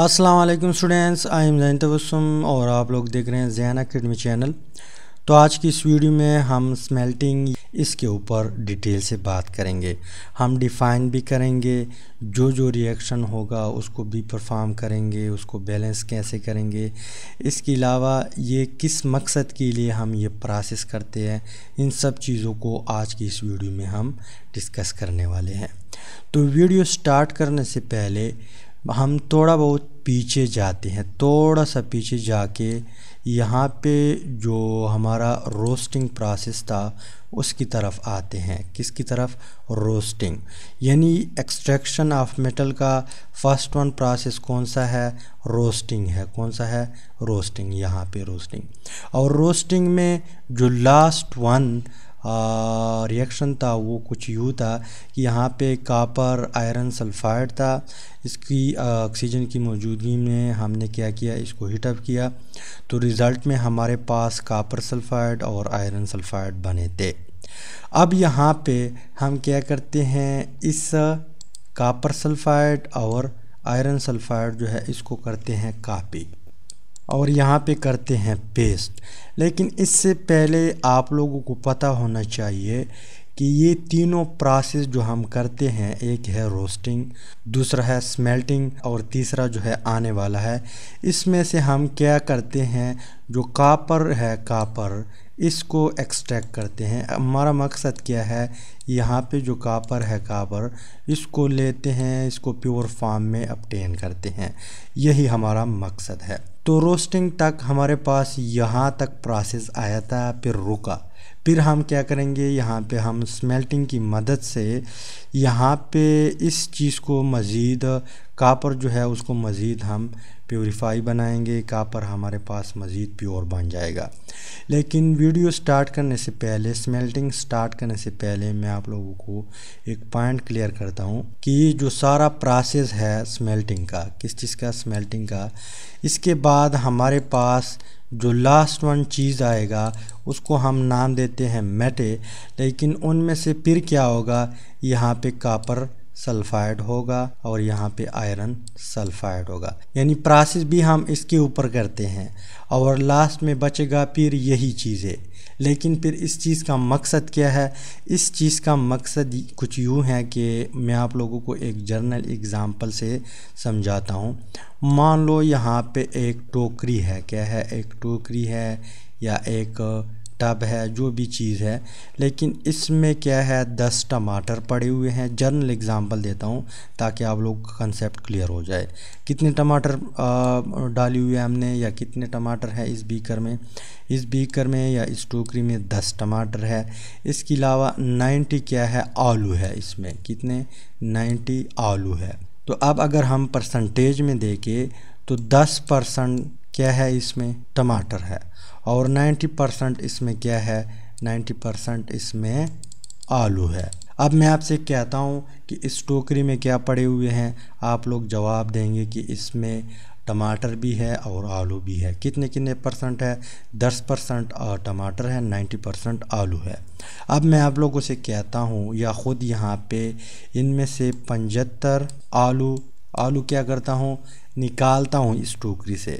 Aslam students I am Jain Tabassum और आप लोग देख रहे हैं जैन अकेडमी चैनल तो आज की इस वीडियो में हम स्मेल्टिंग इसके ऊपर डिटेल से बात करेंगे हम डिफ़ाइन भी करेंगे जो जो रिएक्शन होगा उसको भी परफॉर्म करेंगे उसको बैलेंस कैसे करेंगे इसके अलावा ये किस मकसद के लिए हम ये प्रोसेस करते हैं इन सब चीज़ों को आज की इस वीडियो में हम डिस्कस करने वाले हैं तो वीडियो स्टार्ट करने से पहले हम थोड़ा बहुत पीछे जाते हैं थोड़ा सा पीछे जाके यहाँ पे जो हमारा रोस्टिंग प्रोसेस था उसकी तरफ आते हैं किसकी तरफ रोस्टिंग यानी एक्सट्रैक्शन ऑफ मेटल का फर्स्ट वन प्रोसेस कौन सा है रोस्टिंग है कौन सा है रोस्टिंग यहाँ पे रोस्टिंग और रोस्टिंग में जो लास्ट वन रिएक्शन था वो कुछ यूँ था कि यहाँ पे कापर आयरन सल्फाइड था इसकी ऑक्सीजन की मौजूदगी में हमने क्या किया इसको हीटअप किया तो रिज़ल्ट में हमारे पास कापर सल्फाइड और आयरन सल्फाइड बने थे अब यहाँ पे हम क्या करते हैं इस कापर सल्फाइड और आयरन सल्फाइड जो है इसको करते हैं कापी और यहाँ पे करते हैं पेस्ट लेकिन इससे पहले आप लोगों को पता होना चाहिए कि ये तीनों प्रोसेस जो हम करते हैं एक है रोस्टिंग दूसरा है स्मेल्टिंग और तीसरा जो है आने वाला है इसमें से हम क्या करते हैं जो कापर है कापर इसको एक्सट्रैक्ट करते हैं हमारा मकसद क्या है यहाँ पे जो कापर है कापर इसको लेते हैं इसको प्योर फार्म में अपटेन करते हैं यही हमारा मकसद है तो रोस्टिंग तक हमारे पास यहाँ तक प्रोसेस आया था फिर रुका फिर हम क्या करेंगे यहाँ पे हम स्मेल्टिंग की मदद से यहाँ पे इस चीज़ को मज़ीद कापर जो है उसको मज़ीद हम प्योरीफाई बनाएंगे कापर हमारे पास मज़ीद प्योर बन जाएगा लेकिन वीडियो स्टार्ट करने से पहले स्मेल्टिंग स्टार्ट करने से पहले मैं आप लोगों को एक पॉइंट क्लियर करता हूँ कि जो सारा प्रोसेस है स्मेल्टिंग का किस चीज़ का स्मेल्टिंग का इसके बाद हमारे पास जो लास्ट वन चीज़ आएगा उसको हम नाम देते हैं मेटे लेकिन उनमें से फिर क्या होगा यहाँ पे कापर सल्फाइड होगा और यहाँ पे आयरन सल्फाइड होगा यानी प्रासेस भी हम इसके ऊपर करते हैं और लास्ट में बचेगा फिर यही चीज़ें लेकिन फिर इस चीज़ का मकसद क्या है इस चीज़ का मकसद कुछ यूँ है कि मैं आप लोगों को एक जर्नल एग्ज़ाम्पल से समझाता हूँ मान लो यहाँ पे एक टोकरी है क्या है एक टोकरी है या एक टब है जो भी चीज़ है लेकिन इसमें क्या है दस टमाटर पड़े हुए हैं जनरल एग्ज़ाम्पल देता हूँ ताकि आप लोग का कंसेप्ट क्लियर हो जाए कितने टमाटर डाले हुए हैं हमने या कितने टमाटर है इस बीकर में इस बीकर में या इस टोकरी में दस टमाटर है इसके अलावा नाइन्टी क्या है आलू है इसमें कितने नाइन्टी आलू है तो अब अगर हम परसेंटेज में देखें तो दस परसेंट क्या है इसमें टमाटर है और 90 परसेंट इसमें क्या है 90 परसेंट इसमें आलू है अब मैं आपसे कहता हूँ कि इस टोकरी में क्या पड़े हुए हैं आप लोग जवाब देंगे कि इसमें टमाटर भी है और आलू भी है कितने कितने परसेंट है दस परसेंट टमाटर है नाइन्टी परसेंट आलू है अब मैं आप लोगों से कहता हूँ या ख़ुद यहाँ पे इनमें से पचहत्तर आलू आलू क्या करता हूँ निकालता हूँ इस टोकरी से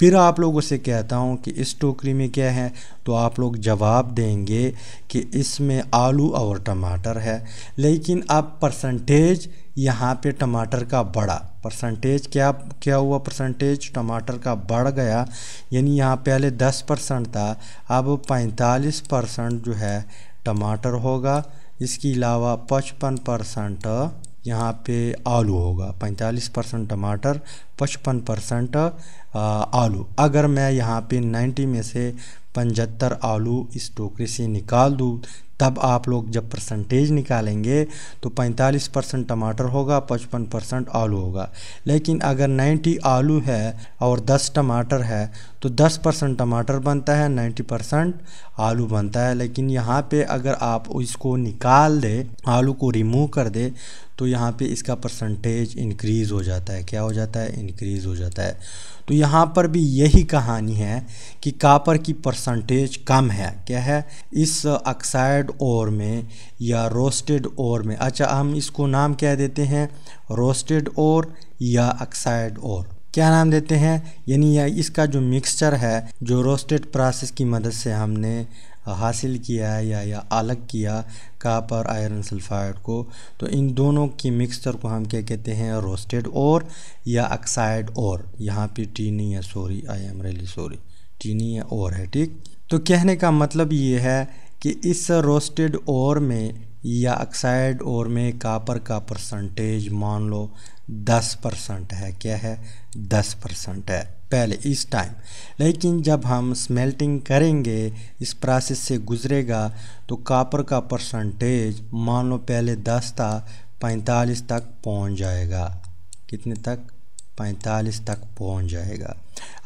फिर आप लोगों से कहता हूँ कि इस टोकरी में क्या है तो आप लोग जवाब देंगे कि इसमें आलू और टमाटर है लेकिन अब परसेंटेज यहाँ पे टमाटर का बढ़ा परसेंटेज क्या क्या हुआ परसेंटेज टमाटर का बढ़ गया यानी यहाँ पहले 10 परसेंट था अब 45 परसेंट जो है टमाटर होगा इसके अलावा पचपन परसेंट यहाँ पे आलू होगा 45 परसेंट टमाटर पचपन परसेंट आलू अगर मैं यहाँ पे 90 में से पचहत्तर आलू इस टोकरी से निकाल दूँ तब आप लोग जब परसेंटेज निकालेंगे तो 45 परसेंट टमाटर होगा 55 परसेंट आलू होगा लेकिन अगर 90 आलू है और 10 टमाटर है तो 10 परसेंट टमाटर बनता है 90 परसेंट आलू बनता है लेकिन यहाँ पे अगर आप इसको निकाल दे आलू को रिमूव कर दे तो यहाँ पे इसका परसेंटेज इंक्रीज़ हो जाता है क्या हो जाता है इंक्रीज़ हो जाता है तो यहाँ पर भी यही कहानी है कि कापर की परसेंटेज कम है क्या है इस ऑक्साइड फ्राइड ओर में या रोस्टेड ओर में अच्छा हम इसको नाम क्या देते हैं रोस्टेड ओर या ऑक्साइड ओर क्या नाम देते हैं यानी या इसका जो मिक्सचर है जो रोस्टेड प्रोसेस की मदद से हमने हासिल किया है या या अलग किया कापर आयरन सल्फाइड को तो इन दोनों की मिक्सचर को हम क्या कहते हैं रोस्टेड और या ऑक्साइड और यहाँ पे टीनी या sorry I am really sorry टीनी या है और है ठीक तो कहने का मतलब ये है कि इस रोस्टेड ओर में या ऑक्साइड ओर में कापर का परसेंटेज मान लो दस परसेंट है क्या है दस परसेंट है पहले इस टाइम लेकिन जब हम स्मेल्टिंग करेंगे इस प्रोसेस से गुजरेगा तो कापर का परसेंटेज मान लो पहले दस था पैंतालीस तक पहुंच जाएगा कितने तक पैंतालीस तक पहुंच जाएगा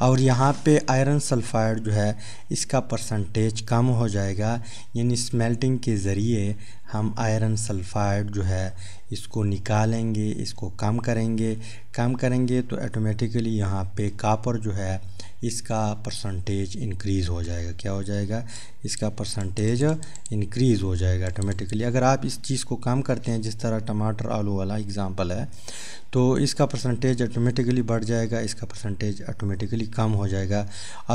और यहाँ पे आयरन सल्फाइड जो है इसका परसेंटेज कम हो जाएगा यानी स्मेल्टिंग के ज़रिए हम आयरन सल्फाइड जो है इसको निकालेंगे इसको कम करेंगे कम करेंगे तो ऑटोमेटिकली यहाँ पे कापर जो है इसका परसेंटेज इंक्रीज़ हो जाएगा क्या हो जाएगा इसका परसेंटेज इंक्रीज़ हो जाएगा ऑटोमेटिकली अगर आप इस चीज़ को कम करते हैं जिस तरह टमाटर आलू वाला एग्ज़ाम्पल है तो इसका परसेंटेज ऑटोमेटिकली बढ़ जाएगा इसका परसेंटेज ऑटोमेटिकली कम हो जाएगा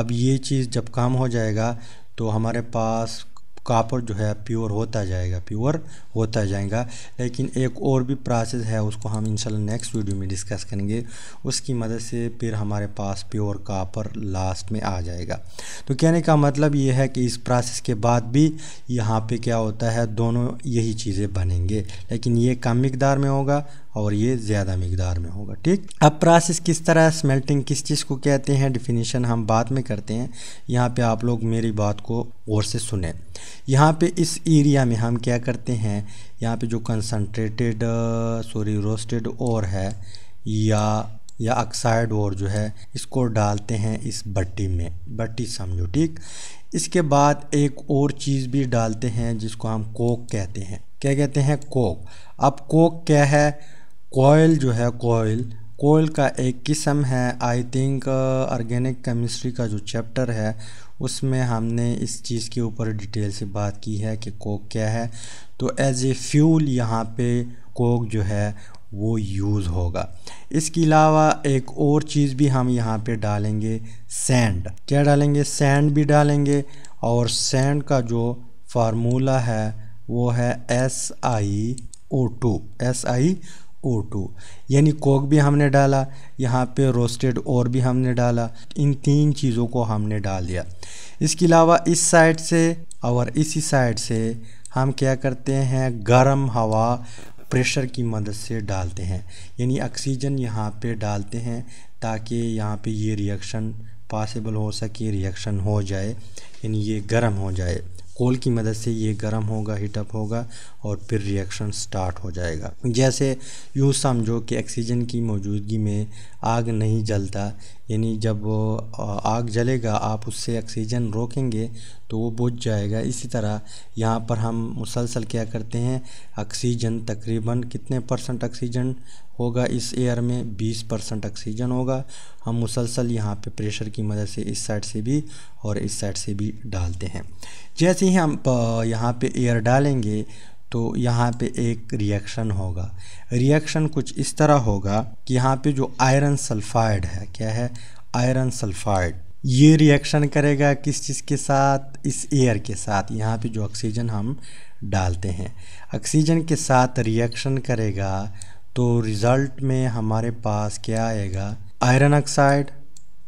अब ये चीज़ जब कम हो जाएगा तो हमारे पास कापर जो है प्योर होता जाएगा प्योर होता जाएगा लेकिन एक और भी प्रोसेस है उसको हम इंशाल्लाह नेक्स्ट वीडियो में डिस्कस करेंगे उसकी मदद से फिर हमारे पास प्योर कापर लास्ट में आ जाएगा तो कहने का मतलब ये है कि इस प्रोसेस के बाद भी यहाँ पे क्या होता है दोनों यही चीज़ें बनेंगे लेकिन ये कम मकदार में होगा और ये ज़्यादा मकदार में होगा ठीक अब प्रोसेस किस तरह स्मेल्टिंग किस चीज़ को कहते हैं डिफिनीशन हम बाद में करते हैं यहाँ पे आप लोग मेरी बात को गौर से सुने यहाँ पे इस एरिया में हम क्या करते हैं यहाँ पे जो कंसनट्रेटेड सॉरी रोस्टेड और है या या ऑक्साइड और जो है इसको डालते हैं इस बट्टी में बट्टी समझो ठीक इसके बाद एक और चीज़ भी डालते हैं जिसको हम कोक कहते हैं क्या कहते हैं कोक अब कोक क्या है कोयल जो है कोयल कोयल का एक किस्म है आई थिंक ऑर्गेनिक केमिस्ट्री का जो चैप्टर है उसमें हमने इस चीज़ के ऊपर डिटेल से बात की है कि कोक क्या है तो एज़ ए फ्यूल यहाँ पे कोक जो है वो यूज़ होगा इसके अलावा एक और चीज़ भी हम यहाँ पे डालेंगे सैंड क्या डालेंगे सैंड भी डालेंगे और सैंड का जो फार्मूला है वो है S I O two S I O two यानी कोक भी हमने डाला यहाँ पे रोस्टेड और भी हमने डाला इन तीन चीज़ों को हमने डाल दिया इसके अलावा इस साइड से और इसी साइड से हम क्या करते हैं गर्म हवा प्रेशर की मदद से डालते हैं यानी ऑक्सीजन यहाँ पे डालते हैं ताकि यहाँ पे ये रिएक्शन पॉसिबल हो सके रिएक्शन हो जाए यानी ये गर्म हो जाए कोल की मदद से ये गर्म होगा हीटअप होगा और फिर रिएक्शन स्टार्ट हो जाएगा जैसे यूँ समझो कि ऑक्सीजन की मौजूदगी में आग नहीं जलता यानी जब आग जलेगा आप उससे ऑक्सीजन रोकेंगे तो वो बुझ जाएगा इसी तरह यहाँ पर हम मुसलसल क्या करते हैं ऑक्सीजन तकरीबन कितने परसेंट ऑक्सीजन होगा इस एयर में 20 परसेंट ऑक्सीजन होगा हम मुसलसल यहाँ पे प्रेशर की मदद से इस साइड से भी और इस साइड से भी डालते हैं जैसे ही हम यहाँ पे एयर डालेंगे तो यहाँ पे एक रिएक्शन होगा रिएक्शन कुछ इस तरह होगा कि यहाँ पे जो आयरन सल्फाइड है क्या है आयरन सल्फाइड ये रिएक्शन करेगा किस चीज़ के साथ इस एयर के साथ यहाँ पे जो ऑक्सीजन हम डालते हैं ऑक्सीजन के साथ रिएक्शन करेगा तो रिज़ल्ट में हमारे पास क्या आएगा iron oxide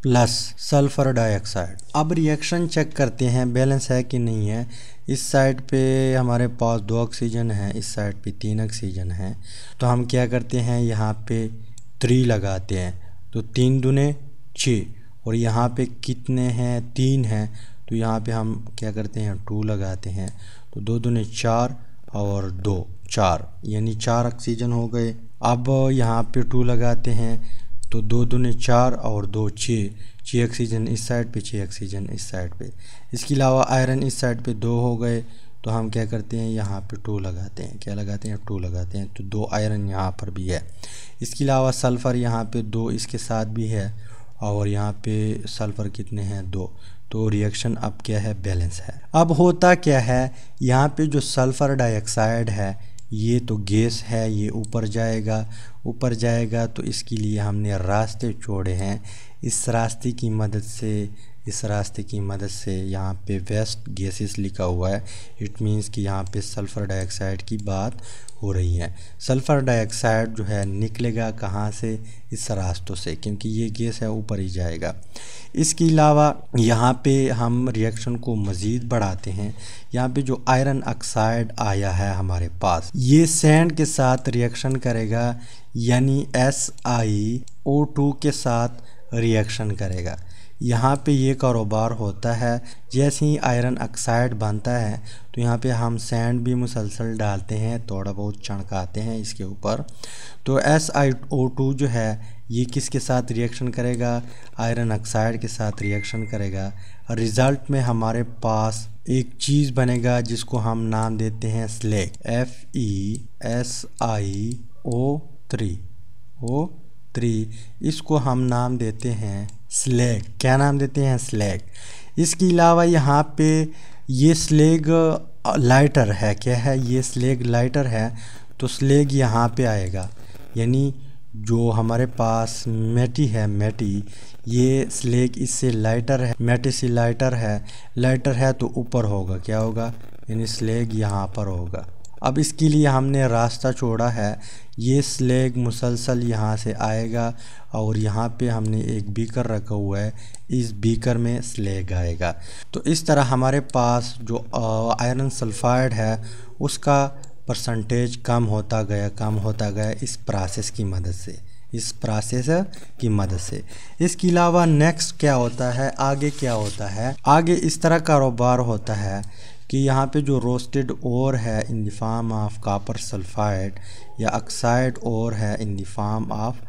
plus sulphur dioxide अब रिएक्शन चेक करते हैं बैलेंस है कि नहीं है इस साइड पे हमारे पास दो ऑक्सीजन है इस साइड पे तीन ऑक्सीजन है तो हम क्या करते हैं यहाँ पे थ्री लगाते हैं तो तीन दुने छ और यहाँ पे कितने हैं तीन हैं तो यहाँ पे हम क्या करते हैं टू लगाते हैं तो दो दुने चार और दो चार यानी चार ऑक्सीजन हो गए अब यहाँ पे टू लगाते हैं तो दो दूने चार और दो छः छः ऑक्सीजन इस साइड पे छः ऑक्सीजन इस साइड पे इसके अलावा आयरन इस साइड पे दो हो गए तो हम क्या करते हैं यहाँ पे टू लगाते हैं क्या लगाते हैं टू लगाते हैं तो दो आयरन यहाँ पर भी है इसके अलावा सल्फ़र यहाँ पे दो इसके साथ भी है और यहाँ पे सल्फ़र कितने हैं दो तो रिएक्शन अब क्या है बैलेंस है अब होता क्या है यहाँ पे जो सल्फ़र डाइऑक्साइड है ये तो गैस है ये ऊपर जाएगा ऊपर जाएगा तो इसके लिए हमने रास्ते छोड़े हैं इस रास्ते की मदद से इस रास्ते की मदद से यहाँ पे वेस्ट गैसेस लिखा हुआ है इट मींस कि यहाँ पे सल्फ़र डाइऑक्साइड की बात हो रही है सल्फ़र डाइऑक्साइड जो है निकलेगा कहाँ से इस रास्तों से क्योंकि ये गैस है ऊपर ही जाएगा इसके अलावा यहाँ पे हम रिएक्शन को मज़ीद बढ़ाते हैं यहाँ पे जो आयरन ऑक्साइड आया है हमारे पास ये सेंड के साथ रिएक्शन करेगा यानी एस आई ओ टू के साथ रिएक्शन करेगा यहाँ पे ये कारोबार होता है जैसे ही आयरन ऑक्साइड बनता है तो यहाँ पे हम सैंड भी मुसलसल डालते हैं थोड़ा बहुत चणकाते हैं इसके ऊपर तो एस आई ओ टू जो है ये किसके साथ रिएक्शन करेगा आयरन ऑक्साइड के साथ रिएक्शन करेगा रिज़ल्ट में हमारे पास एक चीज़ बनेगा जिसको हम नाम देते हैं slag F E S I O three O three इसको हम नाम देते हैं स्लैग क्या नाम देते हैं स्लैग इसके अलावा यहाँ पे ये स्लेग लाइटर है क्या है ये स्लेग लाइटर है तो स्लेग यहाँ पे आएगा यानी जो हमारे पास मेटी है मेटी ये स्लेग इससे लाइटर है मेटी से लाइटर है लाइटर है तो ऊपर होगा क्या होगा यानी स्लेग यहाँ पर होगा अब इसके लिए हमने रास्ता छोड़ा है ये स्लेग मुसलसल यहाँ से आएगा और यहाँ पे हमने एक बीकर रखा हुआ है इस बीकर में स्लेग आएगा तो इस तरह हमारे पास जो आयरन सल्फाइड है उसका परसेंटेज कम होता गया कम होता गया इस प्रोसेस की मदद से इस प्रोसेस की मदद से इसके अलावा नेक्स्ट क्या होता है आगे क्या होता है आगे इस तरह कारोबार होता है कि यहाँ पे जो रोस्टेड और है in the form of copper sulphide या ऑक्साइड और है in the form of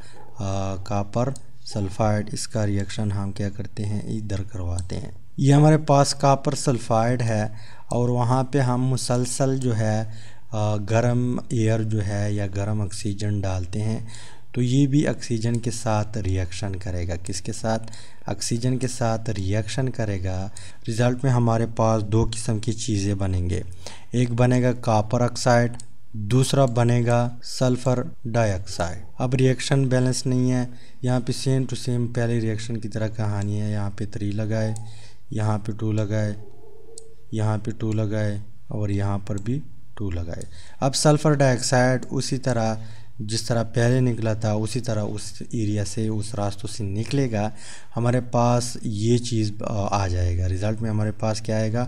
copper sulphide इसका रिएक्शन हम क्या करते हैं इधर करवाते हैं ये हमारे पास कापर सल्फाइड है और वहाँ पे हम मुसलसल जो है uh, गर्म एयर जो है या गर्म ऑक्सीजन डालते हैं तो ये भी ऑक्सीजन के साथ रिएक्शन करेगा किसके साथ ऑक्सीजन के साथ रिएक्शन करेगा रिज़ल्ट में हमारे पास दो किस्म की चीज़ें बनेंगे एक बनेगा कापर ऑक्साइड दूसरा बनेगा सल्फ़र डाइऑक्साइड अब रिएक्शन बैलेंस नहीं है यहाँ पे सेम टू सेम पहले रिएक्शन की तरह कहानी है यहाँ पे थ्री लगाए यहाँ पे टू लगाए यहाँ पे टू लगाए और यहाँ पर भी टू लगाए अब सल्फ़र डाइऑक्साइड उसी तरह जिस तरह पहले निकला था उसी तरह उस एरिया से उस रास्तों से निकलेगा हमारे पास ये चीज़ आ जाएगा रिज़ल्ट में हमारे पास क्या आएगा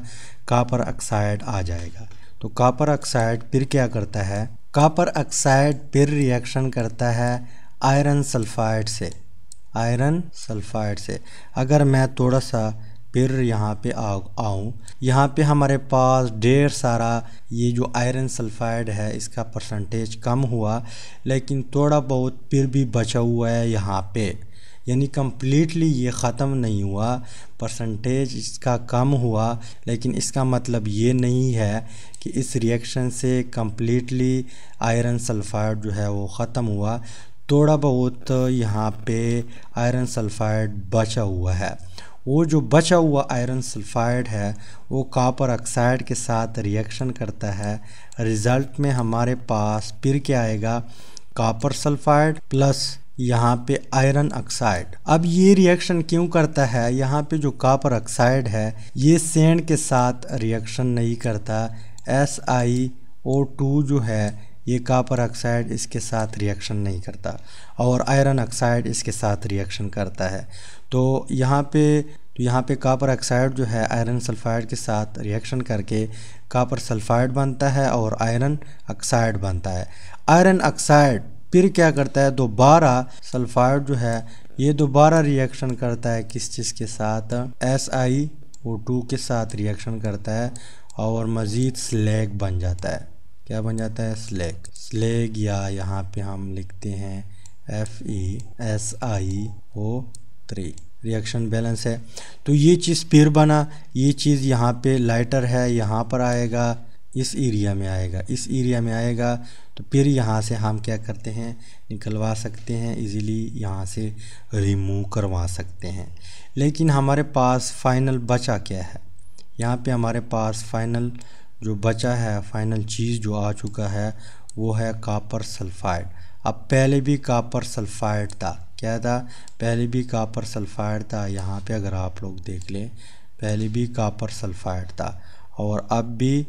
कापर ऑक्साइड आ जाएगा तो कापर ऑक्साइड फिर क्या करता है कापर ऑक्साइड फिर रिएक्शन करता है आयरन सल्फाइड से आयरन सल्फाइड से अगर मैं थोड़ा सा फिर यहाँ पे आऊँ यहाँ पे हमारे पास ढेर सारा ये जो आयरन सल्फाइड है इसका परसेंटेज कम हुआ लेकिन थोड़ा बहुत फिर भी बचा हुआ है यहाँ पे यानी कम्प्लीटली ये ख़त्म नहीं हुआ परसेंटेज इसका कम हुआ लेकिन इसका मतलब ये नहीं है कि इस रिएक्शन से कम्प्लीटली आयरन सल्फाइड जो है वो ख़त्म हुआ थोड़ा बहुत यहाँ पे आयरन सल्फाइड बचा हुआ है वो जो बचा हुआ आयरन सल्फाइड है वो कापर ऑक्साइड के साथ रिएक्शन करता है रिज़ल्ट में हमारे पास फिर क्या आएगा कापर सल्फाइड प्लस यहाँ पे आयरन ऑक्साइड अब ये रिएक्शन क्यों करता है यहाँ पे जो कापर ऑक्साइड है ये सेंड के साथ रिएक्शन नहीं करता एस आई ओ टू जो है ये कापर ऑक्साइड इसके साथ रिएक्शन नहीं करता और आयरन ऑक्साइड इसके साथ रिएक्शन करता है तो यहाँ पे तो यहाँ पे कापर ऑक्साइड जो है आयरन सल्फाइड के साथ रिएक्शन करके कापर सल्फाइड बनता है और आयरन ऑक्साइड बनता है आयरन ऑक्साइड फिर क्या करता है दोबारा सल्फाइड जो है ये दोबारा रिएक्शन करता है किस चीज़ के साथ एस आई ओ टू के साथ रिएक्शन करता है और मज़ीद स्लैग बन जाता है क्या बन जाता है स्लेग स्लेग या यहाँ पे हम लिखते हैं F E S I O three reaction balance है तो ये चीज़ फिर बना ये चीज़ यहाँ पे लाइटर है यहाँ पर आएगा इस एरिया में आएगा इस एरिया में आएगा तो फिर यहाँ से हम क्या करते हैं निकलवा सकते हैं इजीली यहाँ से रिमूव करवा सकते हैं लेकिन हमारे पास फाइनल बचा क्या है यहाँ पे हमारे पास फाइनल जो बचा है फाइनल चीज़ जो आ चुका है वो है कापर सल्फाइड अब पहले भी कापर सल्फाइड था क्या था पहले भी कापर सल्फाइड था यहाँ पे अगर आप लोग देख लें पहले भी कापर सल्फाइड था और अब भी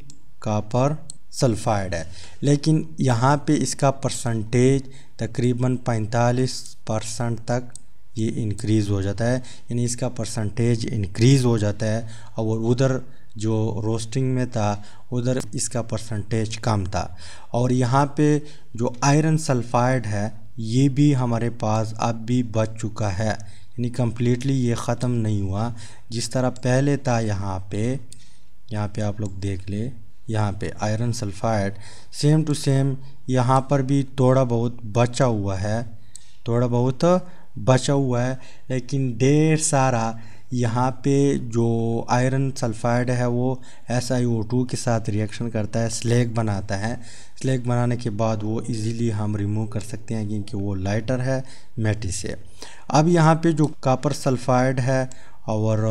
कापर सल्फाइड है लेकिन यहाँ पे इसका परसेंटेज तकरीबन 45 परसेंट तक ये इनक्रीज़ हो जाता है यानी इसका परसेंटेज इनक्रीज़ हो जाता है और उधर जो रोस्टिंग में था उधर इसका परसेंटेज कम था और यहाँ पे जो आयरन सल्फाइड है ये भी हमारे पास अब भी बच चुका है यानी कम्प्लीटली ये ख़त्म नहीं हुआ जिस तरह पहले था यहाँ पे यहाँ पे आप लोग देख ले यहाँ पे iron sulphide same to same यहाँ पर भी थोड़ा बहुत बचा हुआ है थोड़ा बहुत बचा हुआ है लेकिन ढेर सारा यहाँ पे जो आयरन सल्फ़ाइड है वो एस आई ओ टू के साथ रिएक्शन करता है स्लेग बनाता है स्लेग बनाने के बाद वो इजीली हम रिमूव कर सकते हैं क्योंकि वो लाइटर है मेटी से अब यहाँ पे जो कापर सल्फ़ाइड है और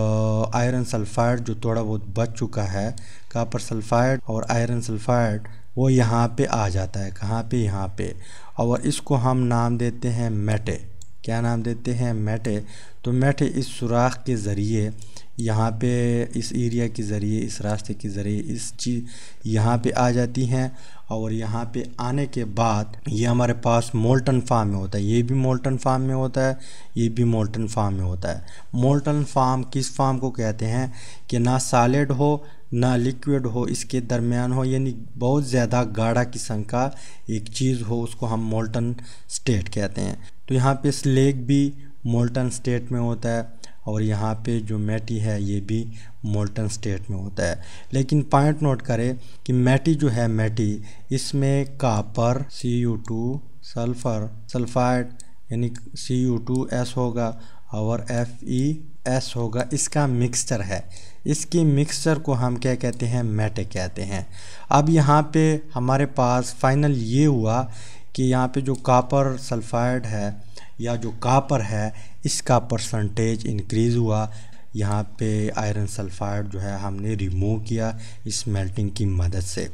आयरन uh, सल्फ़ाइड जो थोड़ा बहुत बच चुका है कापर सल्फ़ाइड और आयरन सल्फ़ाइड वो यहाँ पे आ जाता है कहाँ पे यहाँ पे और इसको हम नाम देते हैं मेटे क्या नाम देते हैं मेटे तो मैठे इस सुराख के ज़रिए यहाँ पे इस एरिया के ज़रिए इस रास्ते के ज़रिए इस चीज़ यहाँ पे आ जाती हैं और यहाँ पे आने के बाद ये हमारे पास मोल्टन फार्म में होता है ये भी मोल्टन फार्म में होता है ये भी मोल्टन फार्म में होता है मोल्टन फार्म किस फार्म को कहते हैं कि ना सॉलिड हो ना लिक्विड हो इसके दरमियान हो यानी बहुत ज़्यादा गाढ़ा किस्म का एक चीज़ हो उसको हम मोल्टन स्टेट कहते हैं तो यहाँ पे स्लेग भी मोल्टन स्टेट में होता है और यहाँ पे जो मैटी है ये भी मोल्टन स्टेट में होता है लेकिन पॉइंट नोट करें कि मैटी जो है मैटी इसमें copper C U two sulphur sulphide यानी सी यू टू एस होगा और एफ ई एस होगा इसका मिक्सचर है इसके मिक्सचर को हम क्या कहते हैं मैटे कहते हैं अब यहाँ पे हमारे पास फाइनल ये हुआ कि यहाँ पे जो कापर सल्फाइड है या जो कापर है इसका परसेंटेज इंक्रीज़ हुआ यहाँ पे आयरन सल्फ़ाइड जो है हमने रिमूव किया इस मेल्टिंग की मदद से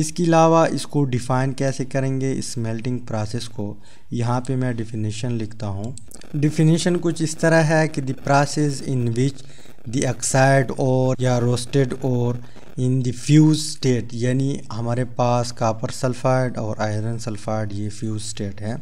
इसके अलावा इसको डिफ़ाइन कैसे करेंगे इस मेल्टिंग प्रोसेस को यहाँ पे मैं डिफिनेशन लिखता हूँ डिफिनेशन कुछ इस तरह है कि the process in which the oxide ore या रोस्टेड और इन द फ्यूज स्टेट यानी हमारे पास कापर सल्फाइड और आयरन सल्फाइड ये फ्यूज स्टेट है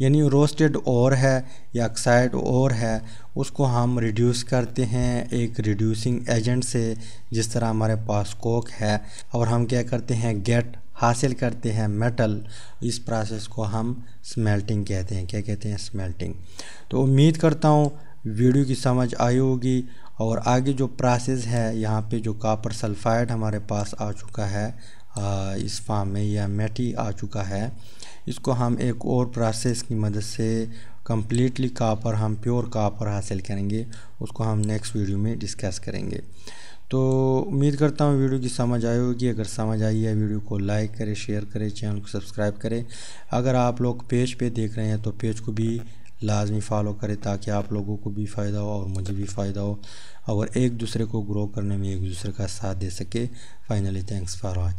यानी रोस्टेड और है या ऑक्साइड और है उसको हम रिड्यूस करते हैं एक रिड्यूसिंग एजेंट से जिस तरह हमारे पास कोक है और हम क्या करते हैं गेट हासिल करते हैं मेटल इस प्रोसेस को हम स्मेल्टिंग कहते हैं क्या कहते हैं स्मेल्टिंग तो उम्मीद करता हूँ वीडियो की समझ आई होगी और आगे जो प्रोसेस है यहाँ पे जो कापर सल्फाइड हमारे पास आ चुका है आ, इस फार्म में या मेटी आ चुका है इसको हम एक और प्रोसेस की मदद से कम्प्लीटली कापर हम प्योर कापर हासिल करेंगे उसको हम नेक्स्ट वीडियो में डिस्कस करेंगे तो उम्मीद करता हूँ वीडियो की समझ आई होगी अगर समझ आई है वीडियो को लाइक करें शेयर करें चैनल को सब्सक्राइब करें अगर आप लोग पेज पे देख रहे हैं तो पेज को भी लाजमी फॉलो करें ताकि आप लोगों को भी फ़ायदा हो और मुझे भी फ़ायदा हो और एक दूसरे को ग्रो करने में एक दूसरे का साथ दे सके फाइनली थैंक्स फॉर वॉचिंग